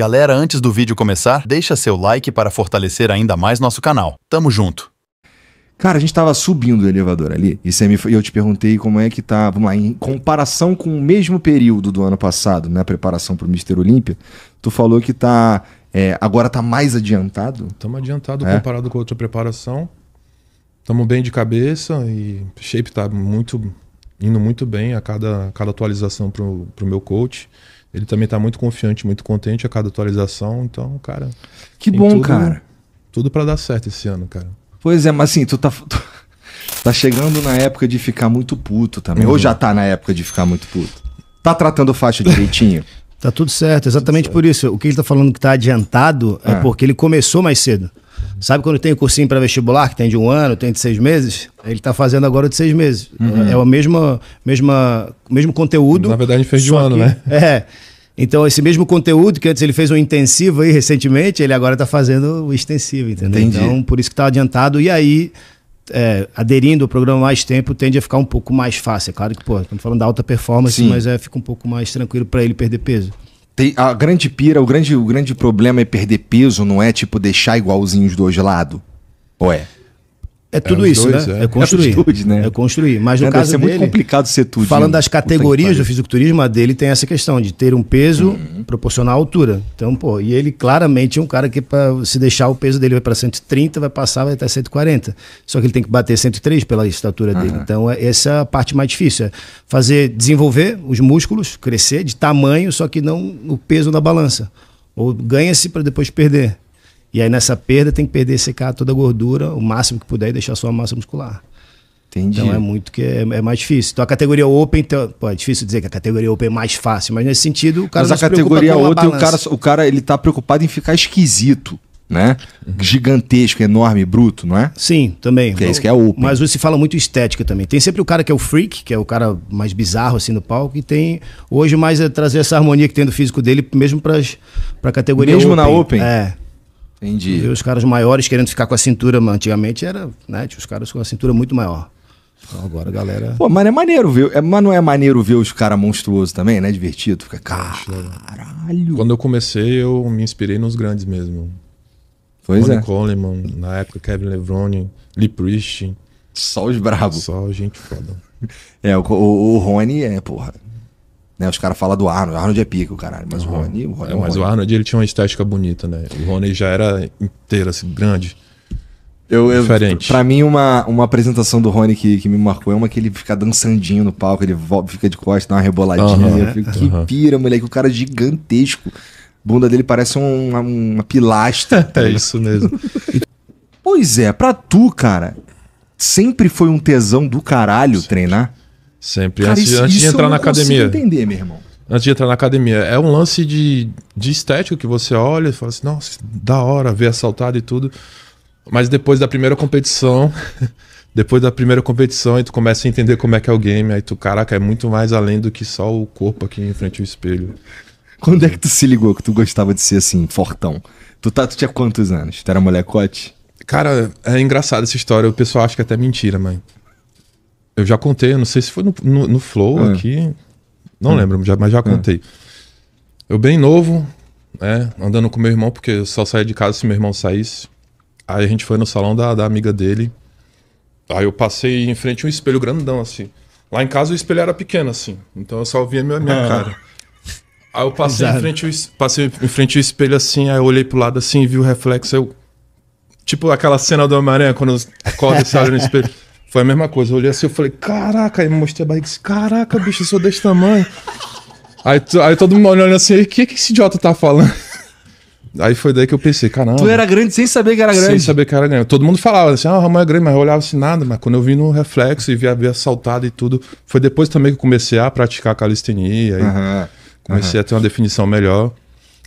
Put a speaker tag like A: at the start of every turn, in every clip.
A: Galera, antes do vídeo começar, deixa seu like para fortalecer ainda mais nosso canal.
B: Tamo junto! Cara, a gente tava subindo o elevador ali e você me, eu te perguntei como é que tá, vamos lá, em comparação com o mesmo período do ano passado, na né, preparação para o Mister Olímpia, tu falou que tá é, agora tá mais adiantado? Estamos
C: adiantado é. comparado com a outra preparação. Estamos bem de cabeça e shape tá muito indo muito bem a cada, cada atualização pro, pro meu coach. Ele também está muito confiante, muito
B: contente a cada atualização. Então, cara. Que bom, tudo, cara.
C: Tudo para dar certo esse ano,
B: cara. Pois é, mas assim, tu tá. Tu tá chegando na época de ficar muito puto também. Uhum. Ou já tá na época de ficar muito puto. Tá tratando faixa direitinho?
A: Tá tudo certo, tá exatamente tudo certo. por isso. O que ele tá falando que tá adiantado é. é porque ele começou mais cedo. Sabe quando tem o cursinho para vestibular, que tem de um ano, tem de seis meses? Ele está fazendo agora de seis meses. Uhum. É o mesmo, mesma, mesmo conteúdo. Na verdade, fez de um ano, que, né? É. Então, esse mesmo conteúdo que antes ele fez um intensivo aí recentemente, ele agora está fazendo o extensivo, entendeu? Entendi. Então, por isso que está adiantado. E aí, é, aderindo ao programa mais tempo, tende a ficar um pouco mais fácil. É claro que, pô, estamos falando da alta performance, Sim. mas é, fica um pouco mais tranquilo para ele perder peso. Tem a grande
B: pira, o grande, o grande problema é perder peso, não é tipo deixar igualzinho os dois de lado?
A: Ou é? É, é tudo é isso, dois, né? É, é construir. É, dois, né? é construir. Mas no é, caso deve dele, muito complicado ser tudo. Falando das categorias do fisiculturismo, a dele tem essa questão de ter um peso uhum. proporcional à altura. Então, pô, e ele claramente é um cara que para se deixar o peso dele vai para 130, vai passar vai até 140. Só que ele tem que bater 103 pela estatura dele. Uhum. Então, é, essa é a parte mais difícil, é fazer desenvolver os músculos, crescer de tamanho, só que não o peso da balança. Ou ganha-se para depois perder. E aí nessa perda tem que perder, secar toda a gordura, o máximo que puder e deixar só a massa muscular. Entendi. Então é muito que é, é, mais difícil. Então a categoria Open, então, pô, é difícil dizer que a categoria Open é mais fácil, mas nesse sentido o cara Mas a categoria Open, o cara, o cara ele tá preocupado em ficar esquisito, né? Uhum. Gigantesco, enorme, bruto, não é? Sim, também. Que é isso que é Open. Mas você fala muito estética também. Tem sempre o cara que é o freak, que é o cara mais bizarro assim no palco e tem hoje mais é trazer essa harmonia que tem do físico dele mesmo para para categoria Mesmo open. na Open? É. Entendi. E os caras maiores querendo ficar com a cintura, antigamente era, né? Tinha os caras com a cintura muito maior. Então agora a galera. Pô, mas é maneiro ver.
B: É, mas não é maneiro ver os caras monstruosos também, né? Divertido. Fica caralho. Quando eu
C: comecei, eu me inspirei nos grandes mesmo. Pois Tony é. Coleman, na época Kevin
B: Levrone, Lee Priest. Só os bravos. Só gente foda. É, o, o, o Rony é, porra. Né, os caras falam do Arnold, Arnold é pico, caralho. Mas uhum. o Rony, o Rony, é, é Mas o
C: Arnold ele tinha uma estética bonita, né? O Rony já era inteiro, assim, grande.
B: Eu, eu, Diferente. Pra mim, uma, uma apresentação do Rony que, que me marcou é uma que ele fica dançandinho no palco, ele fica de costas, dá uma reboladinha. Uhum, fico, uhum. Que pira, moleque, o cara é gigantesco. Bunda dele parece um, uma, uma pilastra. Tá é isso mesmo. pois é, pra tu, cara, sempre foi um tesão do caralho treinar? Sempre. Cara, antes, isso, antes de entrar na academia. entender, meu irmão. Antes de entrar na academia. É um lance de, de
C: estético que você olha e fala assim, nossa, da hora, ver assaltado e tudo. Mas depois da primeira competição, depois da primeira competição, e tu começa a entender como é que é o game. Aí tu,
B: caraca, é muito mais além do que só o corpo aqui em frente ao espelho. Quando é que tu se ligou que tu gostava de ser assim, fortão? Tu, tá, tu tinha quantos anos? Tu era molecote? Cara,
C: é engraçado essa história. O pessoal acha que é até mentira, mãe. Eu já contei, eu não sei se foi no, no, no Flow é. aqui. Não é. lembro, já, mas já é. contei. Eu bem novo, né? Andando com meu irmão, porque eu só saía de casa se meu irmão saísse. Aí a gente foi no salão da, da amiga dele. Aí eu passei em frente a um espelho grandão, assim. Lá em casa o espelho era pequeno, assim. Então eu só via minha, minha ah. cara. Aí eu passei em, frente ao, passei em frente ao espelho, assim. Aí eu olhei pro lado, assim, e vi o reflexo. Eu... Tipo aquela cena do Homem-Aranha, quando corre e sai no espelho. Foi a mesma coisa. Eu olhei assim, eu falei, caraca, aí me mostrei a barriga disse caraca, bicho, eu sou desse tamanho. aí, aí todo mundo olhando assim, o que, que esse idiota tá falando? Aí foi daí que eu pensei, caramba. Tu era grande sem saber que era grande. Sem saber que era grande. Todo mundo falava assim, ah, o Ramon é grande, mas eu olhava assim nada. Mas quando eu vi no reflexo e vi a ver assaltado e tudo, foi depois também que eu comecei a praticar calistenia. comecei a ter uma definição melhor.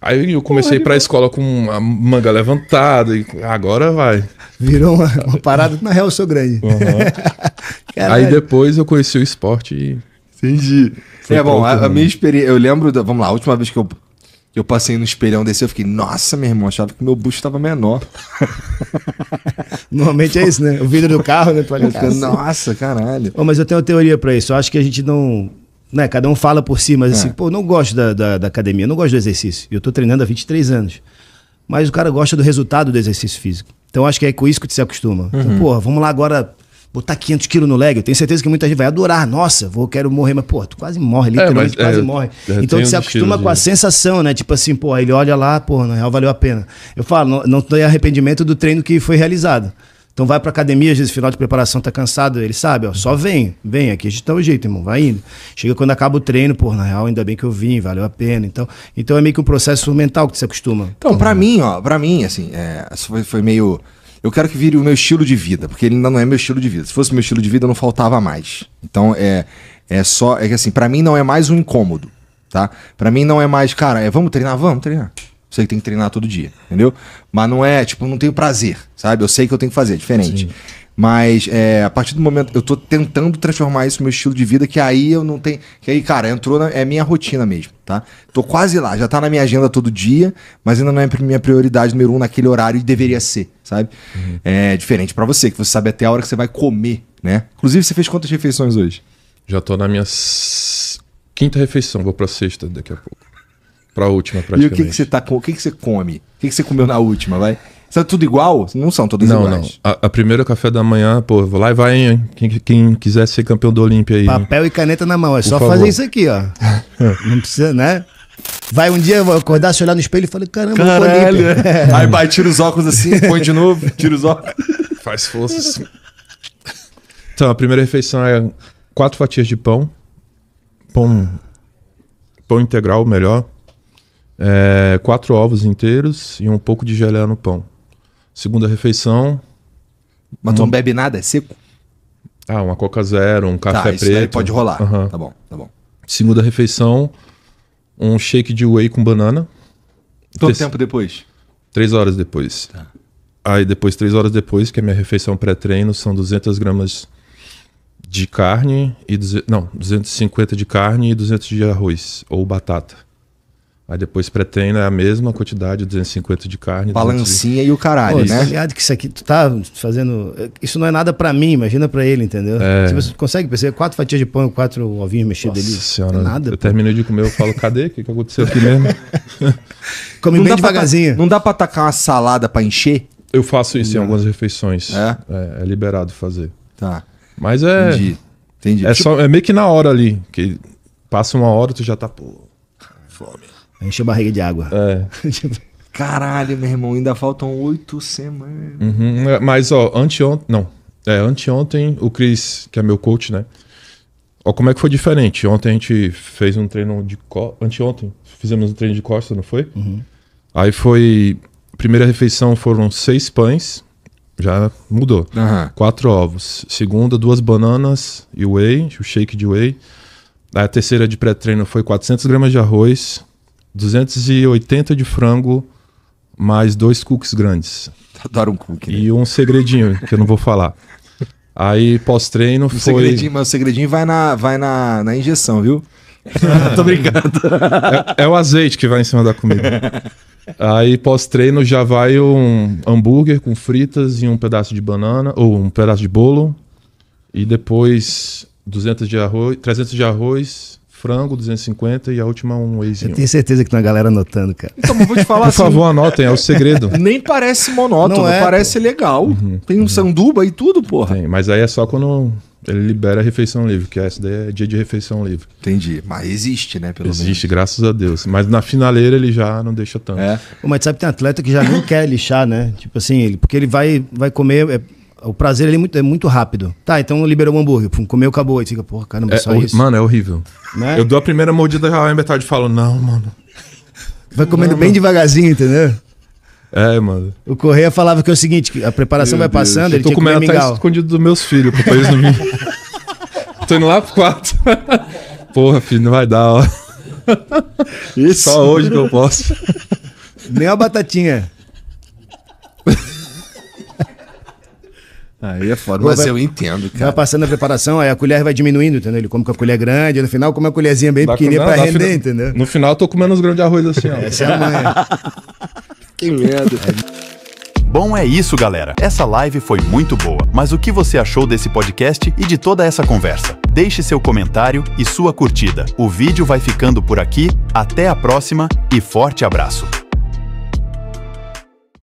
C: Aí eu comecei para pra escola com a manga levantada e agora vai.
A: Virou uma, uma parada, na é real eu sou grande. Uhum. Aí
B: depois eu conheci o esporte e... Entendi. Foi é bom, a, a, né? minha experiência, eu lembro, da, vamos lá, a última vez que eu, eu passei no espelhão desse, eu fiquei, nossa, meu irmão, achava que meu busto tava menor.
A: Normalmente é isso, né? O vidro do carro, né? Nossa, caralho. Oh, mas eu tenho uma teoria para isso, eu acho que a gente não né, cada um fala por si, mas é. assim, pô, não gosto da, da, da academia, não gosto do exercício. Eu estou treinando há 23 anos. Mas o cara gosta do resultado do exercício físico. Então acho que é com isso que você se acostuma. Uhum. Então, porra, vamos lá agora botar 500 quilos no leg. Eu tenho certeza que muita gente vai adorar. Nossa, vou quero morrer, mas pô, tu quase morre, é, literalmente é, mas, quase é, morre. Então você se acostuma com a sensação, né? Tipo assim, pô, ele olha lá, pô, na real valeu a pena. Eu falo, não, não tem arrependimento do treino que foi realizado. Então vai pra academia, às vezes final de preparação tá cansado, ele sabe, ó, só vem, vem, aqui a gente tá o jeito, irmão, vai indo. Chega quando acaba o treino, pô, na real, ainda bem que eu vim, valeu a pena. Então, então é meio que um processo mental que você acostuma. Então, para é? mim, ó, para mim, assim, é, foi, foi meio. Eu quero que vire o meu
B: estilo de vida, porque ele ainda não é meu estilo de vida. Se fosse meu estilo de vida, não faltava mais. Então, é, é só. É que assim, para mim não é mais um incômodo, tá? Para mim não é mais, cara, é vamos treinar, vamos treinar sei que tem que treinar todo dia, entendeu? Mas não é, tipo, não tenho prazer, sabe? Eu sei que eu tenho que fazer, é diferente. Sim. Mas é, a partir do momento eu tô tentando transformar isso no meu estilo de vida, que aí eu não tenho. Que aí, cara, entrou na, é minha rotina mesmo, tá? Tô quase lá, já tá na minha agenda todo dia, mas ainda não é minha prioridade número um naquele horário e deveria ser, sabe? Uhum. É diferente para você, que você sabe até a hora que você vai comer, né? Inclusive, você fez quantas refeições hoje? Já tô na minha quinta refeição, vou pra sexta daqui a pouco. Pra última, praticamente. E o que, que você tá com? O que, que você come? O que, que você comeu na última, vai? São tudo igual? Não são todas não, iguais.
C: Não, a, a primeira café da manhã, pô, lá e vai, hein? Quem, quem quiser ser campeão do Olímpia aí. Papel
A: e caneta na mão, é Por só favor. fazer isso aqui, ó. não precisa, né? Vai um dia eu vou acordar, se olhar no espelho e falar, caramba, Caralho. É. Aí vai, tira os óculos assim, põe de novo, tira os óculos. Faz Assim.
C: Então, a primeira refeição é quatro fatias de pão. Pão, pão integral, melhor é, quatro ovos inteiros e um pouco de geleia no pão. Segunda refeição.
B: Mas tu não bebe nada? É seco? Ah, uma Coca Zero, um café tá, isso preto. pode rolar.
C: Uhum. Tá bom, tá bom. Segunda refeição, um shake de whey com banana. Quanto tempo depois? Três horas depois. Tá. Aí depois, três horas depois, que é minha refeição pré-treino, são 200 gramas de carne e... Duze... Não, 250 de carne e 200 de arroz ou batata. Aí depois pré-treino é a mesma quantidade, 250 de carne. Balancinha de... e o
A: caralho, Pô, né? Ligado é que isso aqui, tu tá fazendo. Isso não é nada para mim, imagina para ele, entendeu? É. Se tipo, você consegue perceber quatro fatias de pão, quatro ovinhos mexidos ali.
C: Senhora, é nada. Eu pô. terminei de comer, eu falo, cadê? O que, que aconteceu aqui mesmo? Come não bem devagarzinho. Pra, não dá pra tacar uma salada para encher? Eu faço isso não. em algumas refeições. É? é? É, liberado fazer. Tá. Mas é. Entendi.
B: Entendi. É, tipo... só, é
C: meio que na hora ali. Que passa uma hora, tu já tá, pô, fome. Encheu a barriga de água. É.
B: Caralho, meu irmão, ainda faltam oito semanas.
C: Uhum. Mas, ó, anteontem. Não. É, anteontem, o Cris, que é meu coach, né? Ó, como é que foi diferente? Ontem a gente fez um treino de costas. Anteontem, fizemos um treino de costa, não foi? Uhum. Aí foi. Primeira refeição foram seis pães. Já mudou. Uhum. Quatro ovos. Segunda, duas bananas e whey, o shake de whey. Aí a terceira de pré-treino foi 400 gramas de arroz, 280 de frango, mais dois cookies grandes. Adoro um cookie. Né? E um segredinho, que eu não vou falar. Aí pós-treino um foi. Segredinho,
B: mas o segredinho vai na, vai na, na injeção, viu? Tô brincando.
C: É, é, o azeite que vai em cima da comida. Aí pós-treino já vai um hambúrguer com fritas e um pedaço de banana, ou um pedaço de bolo. E depois 200 de arroz, 300 de arroz, frango 250 e a última um wheyzinho. Eu tenho certeza que tem uma galera anotando, cara. Então,
B: vou te falar Por assim, favor, anotem,
C: é o segredo.
B: Nem parece monótono, é, parece pô. legal. Uhum, tem um uhum. sanduba e tudo, porra.
C: Tem, mas aí é só quando ele libera a refeição livre, que essa daí é dia de refeição
A: livre. Entendi. Mas existe, né? Pelo existe, menos. graças a Deus. Mas na finaleira ele já não deixa tanto. É. Mas sabe que tem atleta que já não quer lixar, né? Tipo assim, ele, porque ele vai, vai comer... É o prazer é muito, é muito rápido. Tá, então liberou o hambúrguer, pum, comeu, acabou. E fica, porra, caramba, é, só isso. Mano,
C: é horrível. Né? Eu dou a primeira mordida já é metade e falo, não,
A: mano. Vai comendo não, bem mano. devagarzinho, entendeu?
C: É, mano.
A: O Correia falava que é o seguinte, a preparação Meu vai Deus. passando, eu ele tô tinha comendo até
C: escondido dos meus filhos, pra eles não me... tô indo lá pro quarto. porra, filho, não vai dar, ó.
A: Isso. Só hoje que eu posso. Nem uma batatinha.
B: Aí é foda. Mas vai, eu entendo, cara. Vai
A: passando a preparação, aí a colher vai diminuindo, entendeu? Ele come com a colher grande, no final come uma colherzinha bem pequenininha pra render, fina... entendeu? No final eu tô comendo uns grãos de arroz assim, ó.
B: Essa é a manha. que merda. Bom, é isso, galera. Essa live foi
C: muito boa, mas o que você achou desse podcast e de toda essa conversa? Deixe seu comentário
A: e sua curtida. O vídeo vai ficando por aqui. Até a próxima e forte abraço.